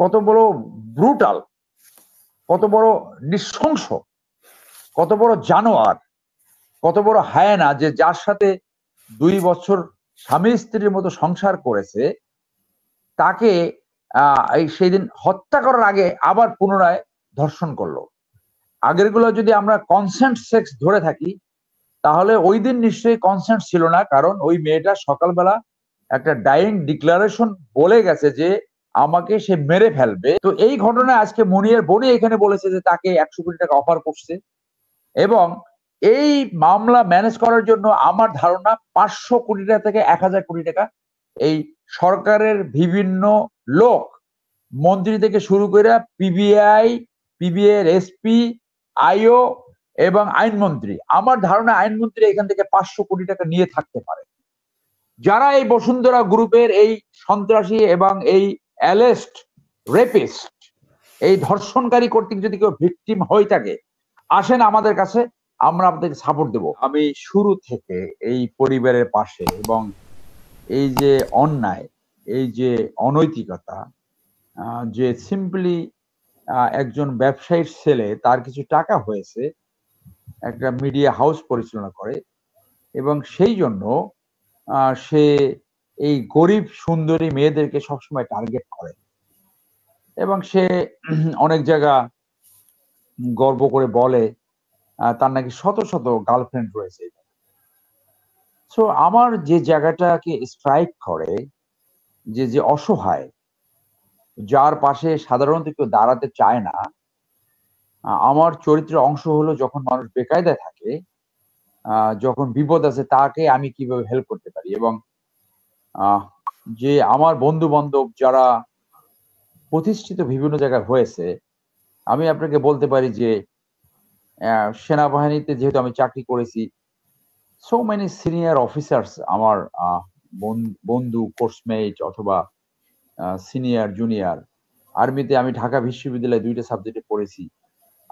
কত বড় ব্রুটাল কত বড় নৃশংস কত বড় জানোয়ার কত বড় হায়না যে যার সাথে দুই বছর স্বামী স্ত্রীর মতো সংসার করেছে তাকে সেই দিন হত্যা করার আগে আবার পুনরায় ধর্ষণ করলো আগের গুলো যদি আমরা কনসেন্ট সেক্স ধরে থাকি তাহলে ওই দিন নিশ্চয়ই কনসেন্ট ছিল না কারণ ওই মেয়েটা সকালবেলা একটা ডাইং ডিক্লারেশন বলে গেছে যে আমাকে সে মেরে ফেলবে তো এই ঘটনায় আজকে মনিয়ার বনি এখানে বলেছে যে তাকে একশো কোটি টাকা অফার করছে এবং এই মামলা ম্যানেজ করার জন্য আমার ধারণা পাঁচশো কোটি টাকা থেকে এক হাজার কোটি টাকা এই সরকারের বিভিন্ন লোক মন্ত্রী থেকে শুরু করে পিবিআই পিবিআই এসপি আইও এবং আইনমন্ত্রী আমার ধারণা আইনমন্ত্রী এখান থেকে পাঁচশো কোটি টাকা নিয়ে থাকতে পারে যারা এই বসুন্ধরা গ্রুপের এই সন্ত্রাসী এবং এই অ্যালেস্ট রেপিস্ট এই ধর্ষণকারী কর্তৃক যদি কেউ ভিকটিম হয়ে থাকে আসেন আমাদের কাছে আমরা আপনাকে সাপোর্ট দেব আমি শুরু থেকে এই পরিবারের পাশে এবং এই যে অন্যায় এই যে অনৈতিকতা যে সিম্পলি একজন ব্যবসায়ীর ছেলে তার কিছু টাকা হয়েছে একটা মিডিয়া হাউস পরিচালনা করে এবং সেই জন্য সে এই গরিব সুন্দরী মেয়েদেরকে সবসময় টার্গেট করে এবং সে অনেক জায়গা গর্ব করে বলে তার নাকি শত শত গার্লফ্রেন্ড রয়েছে সো আমার যে জায়গাটাকে স্ট্রাইক করে যে যে অসহায় যার পাশে সাধারণত কেউ দাঁড়াতে চায় না আমার চরিত্রের অংশ হলো যখন মানুষ বেকায়দায় থাকে যখন বিপদ আছে তাকে আমি কিভাবে হেল্প করতে পারি এবং যে আমার বন্ধু বান্ধব যারা প্রতিষ্ঠিত বিভিন্ন জায়গায় হয়েছে আমি আপনাকে বলতে পারি যে সেনাবাহিনীতে যেহেতু আমি চাকরি করেছি সো মেনি সিনিয়র অফিসার্স আমার বন্ধু কোর্সমেট অথবা সিনিয়র জুনিয়র আর্মিতে আমি ঢাকা বিশ্ববিদ্যালয়ে দুইটা সাবজেক্টে পড়েছি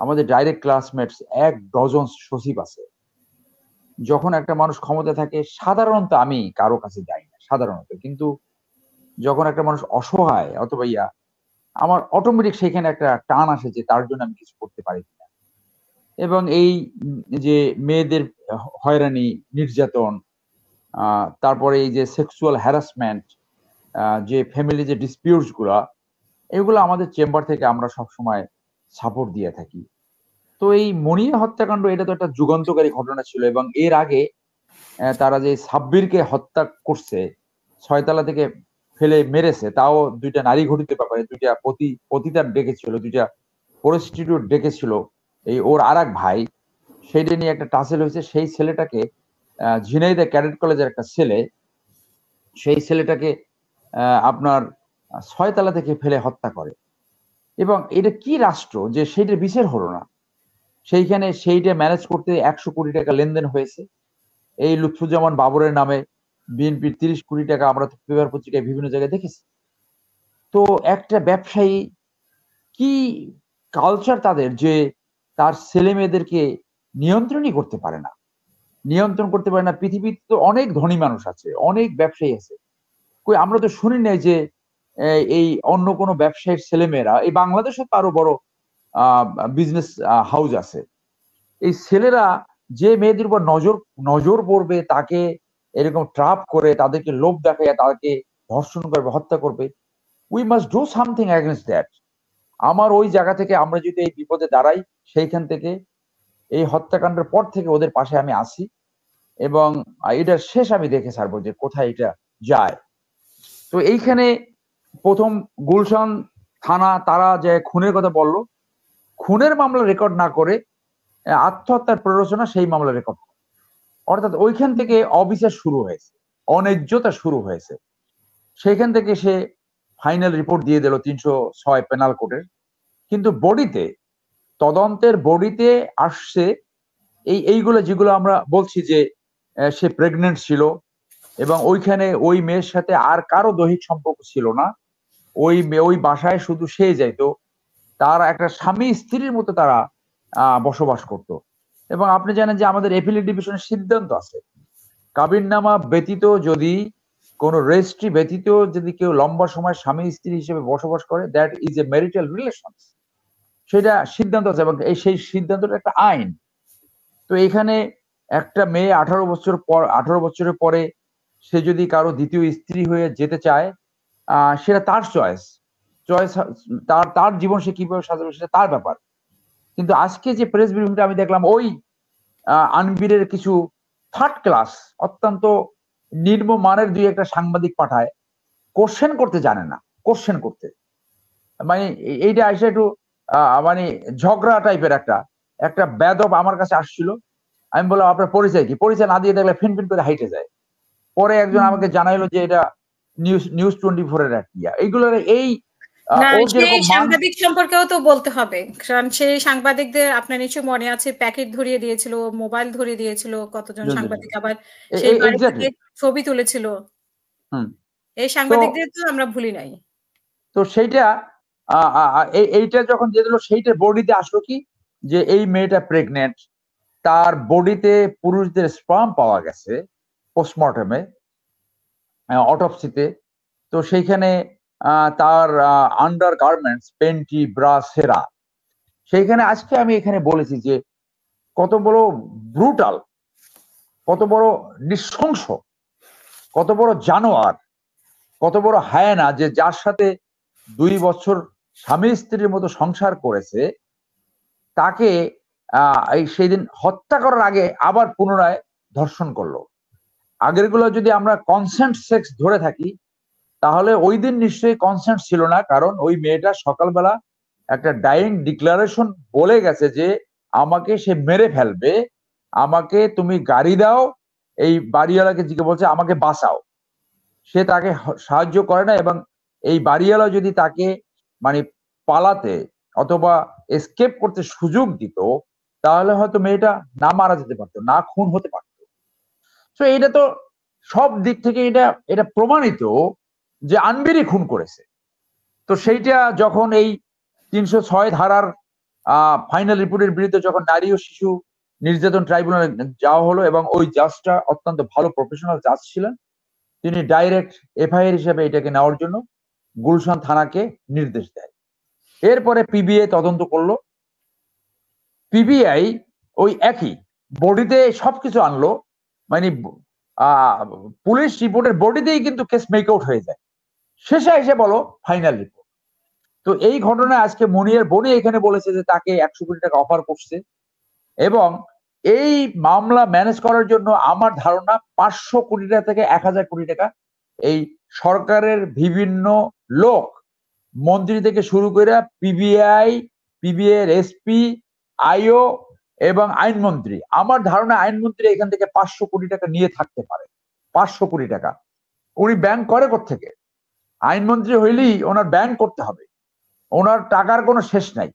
আমাদের ডাইরেক্ট ক্লাসমেটস এক ডজন সচিব আছে যখন একটা মানুষ ক্ষমতা থাকে সাধারণত আমি কারো কাছে যাই সাধারণত কিন্তু যখন একটা মানুষ অসহায় অথবা ইয়া আমার অটোমেটিক সেখানে একটা টান আসে যে তার জন্য আমি কিছু করতে পারি কিনা এবং এই যে মেয়েদের হয়রানি নির্যাতন তারপরে এই যে সেক্সুয়াল হ্যারাসমেন্ট যে ফ্যামিলি যে ডিসপিউটস গুলা এগুলো আমাদের চেম্বার থেকে আমরা সবসময় সাপোর্ট দিয়ে থাকি তো এই মনিয়া হত্যাকাণ্ড এটা তো একটা যুগান্তকারী ঘটনা ছিল এবং এর আগে তারা যে সাব্বিরকে হত্যা করছে ছয়তলা থেকে ফেলে মেরেছে তাও দুইটা নারী ঘটিতে পারে দুইটা পতি পতিতার ডেকেছিল দুইটা প্রস্টিটিউট ডেকেছিল এই ওর আর এক ভাই সেইটা নিয়ে একটা টাসেল হয়েছে সেই ছেলেটাকে ঝিনাইদে ক্যাডেট কলেজের একটা ছেলে সেই ছেলেটাকে আপনার ছয়তলা থেকে ফেলে হত্যা করে এবং এটা কি রাষ্ট্র যে সেইটা বিচার হলো না সেইখানে সেইটা ম্যানেজ করতে একশো কোটি টাকা লেনদেন হয়েছে এই লুৎফুজ্জামান বাবরের নামে বিএনপির তিরিশ কোটি টাকা আমরা পেপার পত্রিকায় বিভিন্ন জায়গায় দেখেছি তো একটা ব্যবসায়ী কি কালচার তাদের যে তার ছেলে মেয়েদেরকে নিয়ন্ত্রণই করতে পারে না নিয়ন্ত্রণ করতে পারে না পৃথিবীতে তো অনেক ধনী মানুষ আছে অনেক ব্যবসায়ী আছে কই আমরা তো শুনি নাই যে এই অন্য কোনো ব্যবসায়ীর ছেলেমেয়েরা এই বাংলাদেশে তো আরো বড় বিজনেস হাউস আছে এই ছেলেরা যে মেয়েদের উপর নজর নজর পড়বে তাকে এরকম ট্রাপ করে তাদেরকে লোভ দেখায় তাকে ধর্ষণ করবে হত্যা করবে we must do something against that আমার ওই জায়গা থেকে আমরা যদি এই বিপদে দাঁড়াই সেইখান থেকে এই হত্যাকাণ্ডের পর থেকে ওদের পাশে আমি আসি এবং এটা শেষ আমি দেখে ছাড়বো যে কোথায় এটা যায় তো এইখানে প্রথম গুলশান থানা তারা যে খুনের কথা বলল খুনের মামলা রেকর্ড না করে আত্মহত্যার প্ররোচনা সেই মামলা রেকর্ড অর্থাৎ ওইখান থেকে অবিচার শুরু হয়েছে অনৈজ্যতা শুরু হয়েছে সেখান থেকে সে ফাইনাল রিপোর্ট দিয়ে দিল তিনশো ছয় পেনাল কোর্টের কিন্তু বডিতে তদন্তের বডিতে আসছে এই এইগুলো যেগুলো আমরা বলছি যে সে প্রেগনেন্ট ছিল এবং ওইখানে ওই মেয়ের সাথে আর কারো দৈহিক সম্পর্ক ছিল না ওই ওই বাসায় শুধু সে যাইতো তার একটা স্বামী স্ত্রীর মতো তারা বসবাস করত এবং আপনি জানেন যে আমাদের এফিলেট ডিভিশনের সিদ্ধান্ত আছে কাবিননামা ব্যতীত যদি কোন রেজিস্ট্রি ব্যতীত যদি কেউ লম্বা সময় স্বামী স্ত্রী হিসেবে বসবাস করে that is a marital relation সেটা সিদ্ধান্ত আছে এবং এই সেই সিদ্ধান্তটা একটা আইন তো এখানে একটা মেয়ে আঠারো বছর পর আঠারো বছরের পরে সে যদি কারো দ্বিতীয় স্ত্রী হয়ে যেতে চায় সেটা তার চয়েস চয়েস তার তার জীবন সে কিভাবে সাজাবে সেটা তার ব্যাপার কিন্তু আজকে যে প্রেস ব্রিফিংটা আমি দেখলাম ওই আনবীরের কিছু থার্ড ক্লাস অত্যন্ত নির্ম মানের দুই একটা সাংবাদিক পাঠায় কোশ্চেন করতে জানে না কোশ্চেন করতে মানে এইটা আসে একটু মানে ঝগড়া টাইপের একটা একটা বেদব আমার কাছে আসছিল আমি বললাম আপনার পরিচয় কি পরিচয় না দিয়ে দেখলে ফিন ফিন করে হাইটে যায় পরে একজন আমাকে জানাইলো যে এটা নিউজ নিউজ টোয়েন্টি ফোরের এক ইয়া এইগুলোর এই সাংবাদিক সম্পর্কেও তো বলতে হবে কারণ সেই সাংবাদিকদের আপনার নিশ্চয় মনে আছে প্যাকেট ধরিয়ে দিয়েছিল মোবাইল ধরিয়ে দিয়েছিল কতজন সাংবাদিক আবার সেই ছবি তুলেছিল এই সাংবাদিকদের তো আমরা ভুলি নাই তো সেইটা এইটা যখন যে দিল সেইটা বডিতে আসলো কি যে এই মেয়েটা প্রেগনেন্ট তার বডিতে পুরুষদের স্পাম পাওয়া গেছে পোস্টমর্টমে অটোপসিতে তো সেইখানে তার আন্ডার গার্মেন্টস পেন্টি ব্রা সেরা সেইখানে আজকে আমি এখানে বলেছি যে কত বড় ব্রুটাল কত বড় নৃশংস কত বড় জানোয়ার কত বড় হায়না যে যার সাথে দুই বছর স্বামী স্ত্রীর মতো সংসার করেছে তাকে এই সেই দিন হত্যা করার আগে আবার পুনরায় ধর্ষণ করলো আগেরগুলো যদি আমরা কনসেন্ট সেক্স ধরে থাকি তাহলে ওই দিন নিশ্চয়ই কনসেন্ট ছিল না কারণ ওই মেয়েটা সকালবেলা একটা ডাইং ডিক্লারেশন বলে গেছে যে আমাকে সে মেরে ফেলবে আমাকে তুমি গাড়ি দাও এই বাড়িওয়ালাকে জিজ্ঞে বলছে আমাকে বাঁচাও সে তাকে সাহায্য করে না এবং এই বাড়িওয়ালা যদি তাকে মানে পালাতে অথবা এস্কেপ করতে সুযোগ দিত তাহলে হয়তো মেয়েটা না মারা যেতে পারতো না খুন হতে পারতো তো এটা তো সব দিক থেকে এটা এটা প্রমাণিত যে আনবিরি খুন করেছে তো সেইটা যখন এই তিনশো ছয় ধারার ফাইনাল রিপোর্টের বিরুদ্ধে যখন নারী ও শিশু নির্যাতন ট্রাইব্যুনালে যাওয়া হলো এবং ওই জাজটা অত্যন্ত ভালো প্রফেশনাল জাজ ছিলেন তিনি ডাইরেক্ট এফআইআর হিসেবে এটাকে নেওয়ার জন্য গুলশান থানাকে নির্দেশ দেয় এরপরে পিবিআই তদন্ত করল পিবিআই ওই একই বডিতে সবকিছু আনলো মানে পুলিশ রিপোর্টের বডিতেই কিন্তু কেস মেক আউট হয়ে যায় শেষে এসে বলো ফাইনাল রিপোর্ট তো এই ঘটনায় আজকে মনিয়ের বোনে এখানে বলেছে যে তাকে একশো কোটি টাকা অফার করছে এবং এই মামলা ম্যানেজ করার জন্য আমার ধারণা পাঁচশো কোটি টাকা থেকে এক হাজার কোটি টাকা এই সরকারের বিভিন্ন লোক মন্ত্রী থেকে শুরু করে পিবিআই পিবিএর এসপি আইও এবং আইনমন্ত্রী আমার ধারণা আইনমন্ত্রী এখান থেকে পাঁচশো কোটি টাকা নিয়ে থাকতে পারে পাঁচশো কোটি টাকা উনি ব্যাংক করে থেকে আইনমন্ত্রী হইলেই ওনার ব্যান করতে হবে ওনার টাকার কোনো শেষ নাই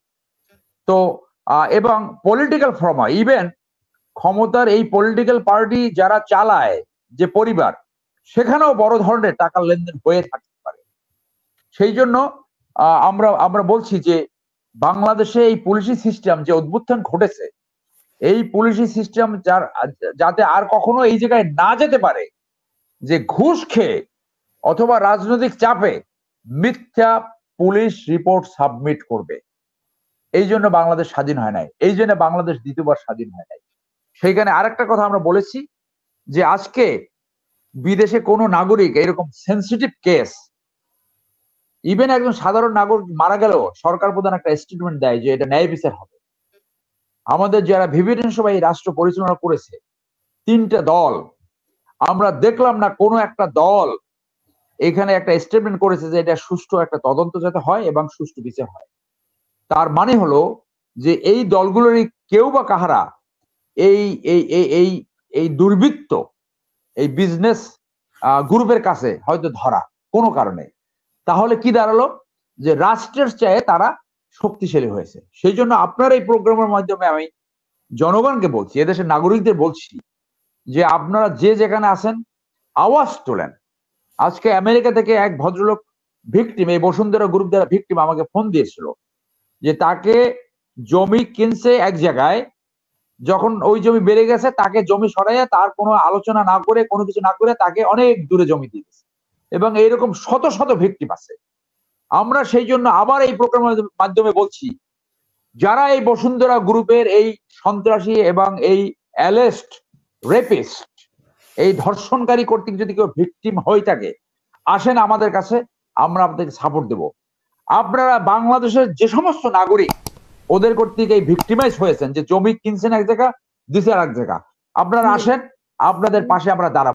তো এবং পলিটিক্যাল ফর্ম ইভেন ক্ষমতার এই পলিটিক্যাল পার্টি যারা চালায় যে পরিবার সেখানেও বড় ধরনের টাকা লেনদেন হয়ে থাকতে পারে সেই জন্য আমরা আমরা বলছি যে বাংলাদেশে এই পুলিশি সিস্টেম যে উদ্বুত্থান ঘটেছে এই পুলিশি সিস্টেম যার যাতে আর কখনো এই জায়গায় না যেতে পারে যে ঘুষ খেয়ে অথবা রাজনৈতিক চাপে মিথ্যা পুলিশ রিপোর্ট সাবমিট করবে এই জন্য বাংলাদেশ স্বাধীন হয় নাই এই জন্য বাংলাদেশ দ্বিতীয়বার স্বাধীন হয় নাই সেইখানে আরেকটা কথা আমরা বলেছি যে আজকে বিদেশে কোনো নাগরিক এরকম সেন্সিটিভ কেস ইভেন একজন সাধারণ নাগরিক মারা গেলেও সরকার প্রধান একটা স্টেটমেন্ট দেয় যে এটা ন্যায় বিচার হবে আমাদের যারা ভিভিডেন সবাই রাষ্ট্র পরিচালনা করেছে তিনটা দল আমরা দেখলাম না কোনো একটা দল এখানে একটা স্টেটমেন্ট করেছে যে এটা সুষ্ঠু একটা তদন্ত যাতে হয় এবং সুষ্ঠু বিচার হয় তার মানে হলো যে এই দলগুলোরই কেউ বা কাহারা এই এই এই এই দুর্বৃত্ত এই বিজনেস গ্রুপের কাছে হয়তো ধরা কোনো কারণে তাহলে কি দাঁড়ালো যে রাষ্ট্রের চেয়ে তারা শক্তিশালী হয়েছে সেই জন্য আপনার এই প্রোগ্রামের মাধ্যমে আমি জনগণকে বলছি এদেশের নাগরিকদের বলছি যে আপনারা যে যেখানে আছেন আওয়াজ তোলেন আজকে আমেরিকা থেকে এক ভদ্রলোক ভিকটিম এই বসুন্ধরা গ্রুপ দ্বারা ভিকটিম আমাকে ফোন দিয়েছিল যে তাকে জমি কিনছে এক জায়গায় যখন ওই জমি বেড়ে গেছে তাকে জমি সরাইয়া তার কোনো আলোচনা না করে কোনো কিছু না করে তাকে অনেক দূরে জমি দিয়ে দিয়েছে এবং এইরকম শত শত ভিকটিম আছে আমরা সেই জন্য আবার এই প্রোগ্রামের মাধ্যমে বলছি যারা এই বসুন্ধরা গ্রুপের এই সন্ত্রাসী এবং এই অ্যালেস্ট রেপিস্ট এই ধর্ষণকারী কর্তৃক যদি কেউ ভিকটিম হয়ে থাকে আসেন আমাদের কাছে আমরা আপনাদেরকে সাপোর্ট দেব আপনারা বাংলাদেশের যে সমস্ত নাগরিক ওদের কর্তৃক এই ভিকটিমাইজ হয়েছেন যে জমি কিনছেন এক জায়গা দিছে আর এক জায়গা আপনারা আসেন আপনাদের পাশে আমরা দাঁড়াবো